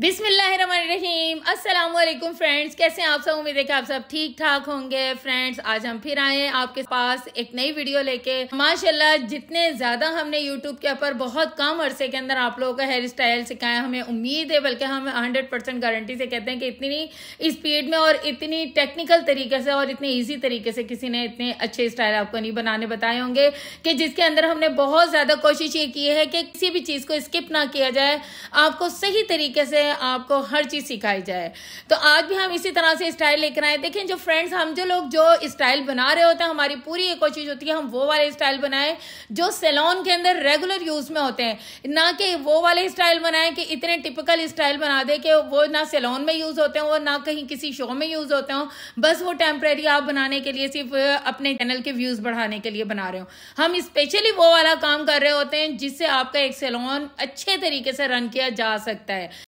बिसमीम असलम फ्रेंड्स कैसे हैं आप सब उम्मीद है कि आप सब ठीक ठाक होंगे फ्रेंड्स आज हम फिर आए आपके पास एक नई वीडियो लेके माशाल्लाह जितने ज़्यादा हमने यूट्यूब के ऊपर बहुत कम अरसे के अंदर आप लोगों का हेयर स्टाइल सिखाया हमें उम्मीद है बल्कि हम 100 परसेंट गारंटी से कहते हैं कि इतनी स्पीड में और इतनी टेक्निकल तरीके से और इतने ईजी तरीके से किसी ने इतने अच्छे स्टाइल आपको नहीं बनाने बताए होंगे कि जिसके अंदर हमने बहुत ज़्यादा कोशिश ये की है कि किसी भी चीज़ को स्किप ना किया जाए आपको सही तरीके से में आपको हर चीज़ सिखाई जाए तो आज भी हम इसी तरह से स्टाइल लेकर आए देखें जो फ्रेंड्स हम जो लोग जो स्टाइल बना रहे होते हैं हमारी पूरी एक और चीज होती है हम वो वाले स्टाइल बनाए जो सेलोन के अंदर रेगुलर यूज़ में होते हैं ना कि वो वाले स्टाइल बनाए कि इतने टिपिकल स्टाइल बना दे कि वो ना सेलोन में यूज़ होते हैं और ना कहीं किसी शो में यूज़ होते हो बस वो टेम्प्रेरी आप बनाने के लिए सिर्फ अपने चैनल के व्यूज़ बढ़ाने के लिए बना रहे हो हम स्पेशली वो वाला काम कर रहे होते हैं जिससे आपका एक सेलोन अच्छे तरीके से रन किया जा सकता है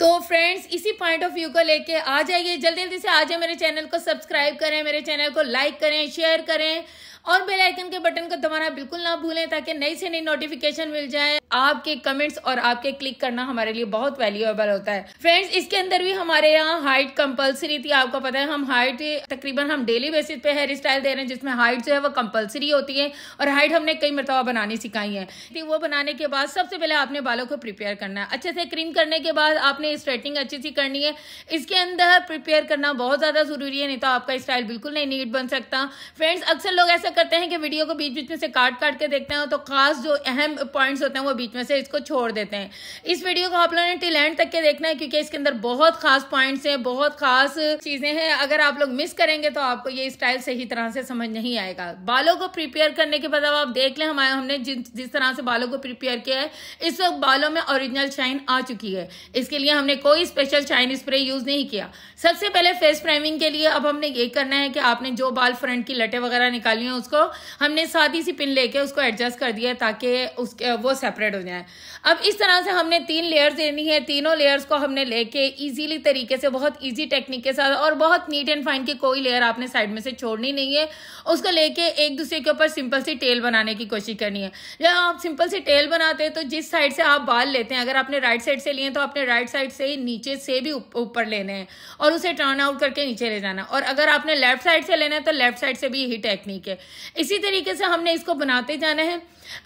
तो फ्रेंड्स इसी पॉइंट ऑफ व्यू को लेके आ जाइए जल्दी जल्दी से आ जाए मेरे चैनल को सब्सक्राइब करें मेरे चैनल को लाइक करें शेयर करें और बेल आइकन के बटन को दबाना बिल्कुल ना भूलें ताकि नई से नई नोटिफिकेशन मिल जाए आपके कमेंट्स और आपके क्लिक करना हमारे लिए बहुत वैल्यूएबल होता है फ्रेंड्स इसके अंदर भी हमारे यहाँ हाइट कंपलसरी थी आपको पता है हम हाइट तकरीबन हम डेली बेसिस पे हेयर स्टाइल दे रहे हैं जिसमें हाइट जो है वो कंपलसरी होती है और हाइट हमने कई मरतबा बनानी सिखाई है तो वो बनाने के बाद सबसे पहले आपने बालों को प्रिपेयर करना है अच्छे से क्रीम करने के बाद आपने स्ट्रेटिंग अच्छी सी करनी है इसके अंदर प्रिपेयर करना बहुत ज़्यादा ज़रूरी है नहीं तो आपका स्टाइल बिल्कुल नहीं नीट बन सकता फ्रेंड्स अक्सर लोग ऐसा करते हैं कि वीडियो को बीच बीच में से काट काट के देखते हैं तो खास जो अहम पॉइंट्स होते हैं वो बीच में से इसको छोड़ देते हैं इस वीडियो को आप लोगों ने टिल एंड तक के देखना है क्योंकि इसके अंदर बहुत खास पॉइंट्स हैं बहुत खास चीज़ें हैं अगर आप लोग मिस करेंगे तो आपको ये स्टाइल सही तरह से समझ नहीं आएगा बालों को प्रिपेयर करने के बाद आप देख लें हमारे हमने जिस तरह से बालों को प्रिपेयर किया है इस वक्त बालों में ओरिजिनल शाइन आ चुकी है इसके लिए हमने कोई स्पेशल शाइन स्प्रे यूज़ नहीं किया सबसे पहले फेस प्राइमिंग के लिए अब हमने ये करना है कि आपने जो बाल फ्रंट की लटे वगैरह निकाली है उसको हमने सादी सी पिन लेके उसको एडजस्ट कर दिया ताकि उसके वो सेपरेट सेपरेट हो जाए अब इस तरह से हमने तीन लेयर्स लेनी है तीनों लेयर्स को हमने लेके इजीली तरीके से बहुत इजी टेक्निक के साथ और बहुत नीट एंड फाइन की कोई लेयर आपने साइड में से छोड़नी नहीं है उसको लेके एक दूसरे के ऊपर सिंपल सी टेल बनाने की कोशिश करनी है जब आप सिंपल सी टेल बनाते हैं तो जिस साइड से आप बाल लेते हैं अगर आपने राइट साइड से लिए तो आपने राइट साइड से ही नीचे से भी ऊपर लेने हैं और उसे टर्न आउट करके नीचे ले जाना और अगर आपने लेफ्ट साइड से लेना है तो लेफ्ट साइड से भी यही टेक्निक है इसी तरीके से हमने इसको बनाते जाना है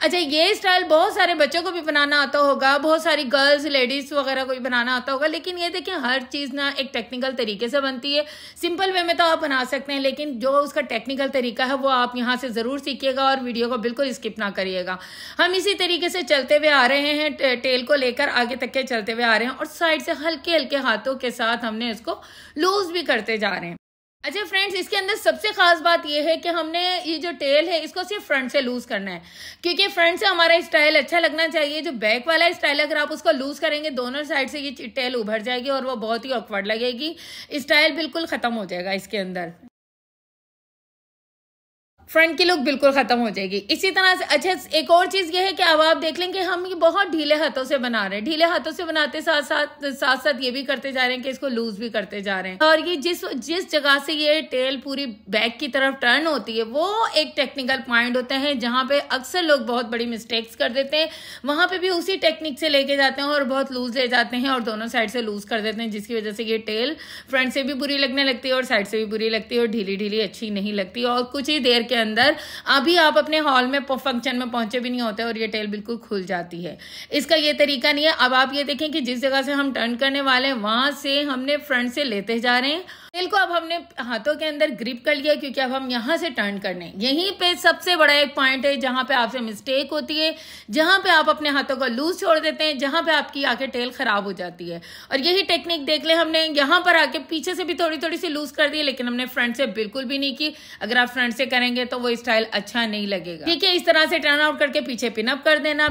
अच्छा ये स्टाइल बहुत सारे बच्चे बच्चों को भी बनाना आता होगा बहुत सारी गर्ल्स लेडीज़ वगैरह को भी बनाना आता होगा लेकिन ये देखिए हर चीज़ ना एक टेक्निकल तरीके से बनती है सिंपल वे में तो आप बना सकते हैं लेकिन जो उसका टेक्निकल तरीका है वो आप यहाँ से ज़रूर सीखिएगा और वीडियो को बिल्कुल स्किप ना करिएगा हम इसी तरीके से चलते हुए आ रहे हैं टेल को लेकर आगे तक के चलते हुए आ रहे हैं और साइड से हल्के हल्के हाथों के साथ हमने इसको लूज भी करते जा रहे हैं अच्छा फ्रेंड्स इसके अंदर सबसे खास बात यह है कि हमने ये जो टेल है इसको सिर्फ फ्रंट से लूज करना है क्योंकि फ्रंट से हमारा स्टाइल अच्छा लगना चाहिए जो बैक वाला स्टाइल अगर आप उसको लूज करेंगे दोनों साइड से ये टेल उभर जाएगी और वो बहुत ही ऑकवर्ड लगेगी स्टाइल बिल्कुल खत्म हो जाएगा इसके अंदर फ्रंट की लुक बिल्कुल ख़त्म हो जाएगी इसी तरह से अच्छा एक और चीज़ ये है कि अब आप देख लें कि हम ये बहुत ढीले हाथों से बना रहे हैं ढीले हाथों से बनाते साथ साथ साथ साथ ये भी करते जा रहे हैं कि इसको लूज भी करते जा रहे हैं और ये जिस जिस जगह से ये टेल पूरी बैक की तरफ टर्न होती है वो एक टेक्निकल पॉइंट होते हैं जहां पे अक्सर लोग बहुत बड़ी मिस्टेक्स कर देते हैं वहां पर भी उसी टेक्निक से लेके जाते हैं और बहुत लूज ले जाते हैं और दोनों साइड से लूज कर देते हैं जिसकी वजह से ये टेल फ्रंट से भी बुरी लगने लगती है और साइड से भी बुरी लगती है और ढीली ढीली अच्छी नहीं लगती और कुछ ही देर के के अंदर अभी आप अपने हॉल में फंक्शन में पहुंचे भी नहीं होते और ये टेल बिल्कुल खुल जाती है इसका ये तरीका नहीं है अब आप ये देखें कि जिस जगह से हम टर्न करने वाले हैं वहां से हमने फ्रंट से लेते जा रहे हैं टेल को अब हमने हाथों के अंदर ग्रिप कर लिया क्योंकि अब हम यहाँ से टर्न करने यहीं पे सबसे बड़ा एक पॉइंट है जहाँ पे आपसे मिस्टेक होती है जहाँ पे आप अपने हाथों को लूज छोड़ देते हैं जहाँ पे आपकी आके टेल खराब हो जाती है और यही टेक्निक देख ले हमने यहाँ पर आके पीछे से भी थोड़ी थोड़ी सी लूज कर दी लेकिन हमने फ्रंट से बिल्कुल भी नहीं की अगर आप फ्रंट से करेंगे है तो वो स्टाइल अच्छा नहीं लगेगा ठीक है इस तरह से टर्न आउट करके पीछे पिनअप कर देना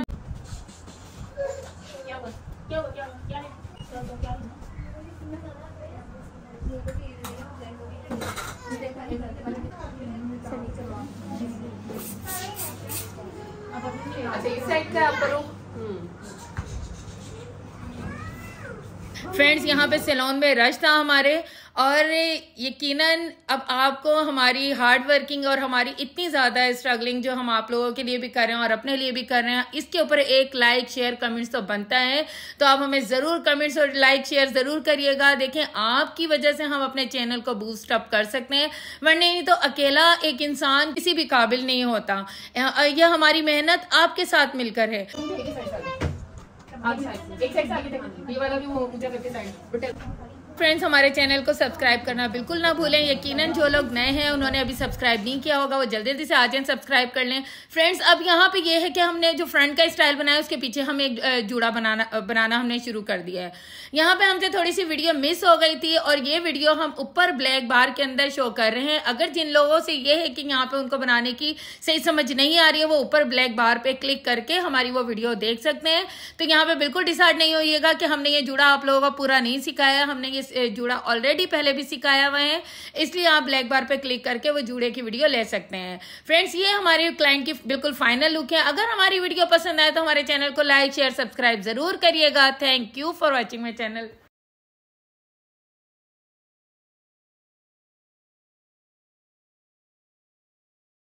अच्छा इस साइड का फ्रेंड्स यहाँ पे सैलून में रश था हमारे और यकीनन अब आपको हमारी हार्ड वर्किंग और हमारी इतनी ज़्यादा स्ट्रगलिंग जो हम आप लोगों के लिए भी कर रहे हैं और अपने लिए भी कर रहे हैं इसके ऊपर एक लाइक शेयर कमेंट्स तो बनता है तो आप हमें ज़रूर कमेंट्स और लाइक शेयर ज़रूर करिएगा देखें आपकी वजह से हम अपने चैनल को बूस्टअप कर सकते हैं वरने नहीं तो अकेला एक इंसान किसी भी काबिल नहीं होता यह हमारी मेहनत आपके साथ मिलकर है आगे साइड से एक साइड से आगे तक ये वाला भी वो ऊंचा करके साइड बट फ्रेंड्स हमारे चैनल को सब्सक्राइब करना बिल्कुल ना भूलें यकीनन जो लोग नए हैं उन्होंने अभी सब्सक्राइब नहीं किया होगा वो जल्दी जल्दी से आ जाए सब्सक्राइब कर लें फ्रेंड्स अब यहाँ पे ये है कि हमने जो फ्रंट का स्टाइल बनाया उसके पीछे हम एक जूड़ा बनाना बनाना हमने शुरू कर दिया है यहाँ पे हमसे थोड़ी सी वीडियो मिस हो गई थी और ये वीडियो हम ऊपर ब्लैक बार के अंदर शो कर रहे हैं अगर जिन लोगों से ये है कि यहाँ पे उनको बनाने की सही समझ नहीं आ रही है वो ऊपर ब्लैक बार पे क्लिक करके हमारी वो वीडियो देख सकते हैं तो यहाँ पे बिल्कुल डिसाइड नहीं होइएगा कि हमने ये जुड़ा आप लोगों का पूरा नहीं सिखाया हमने ये जुड़ा ऑलरेडी पहले भी सिखाया हुआ है इसलिए आप ब्लैक बार पर क्लिक करके वो जुड़े की वीडियो ले सकते हैं फ्रेंड्स ये हमारे क्लाइंट की बिल्कुल फाइनल लुक है अगर हमारी वीडियो पसंद आए तो हमारे चैनल को लाइक शेयर सब्सक्राइब जरूर करिएगा thank you for watching my channel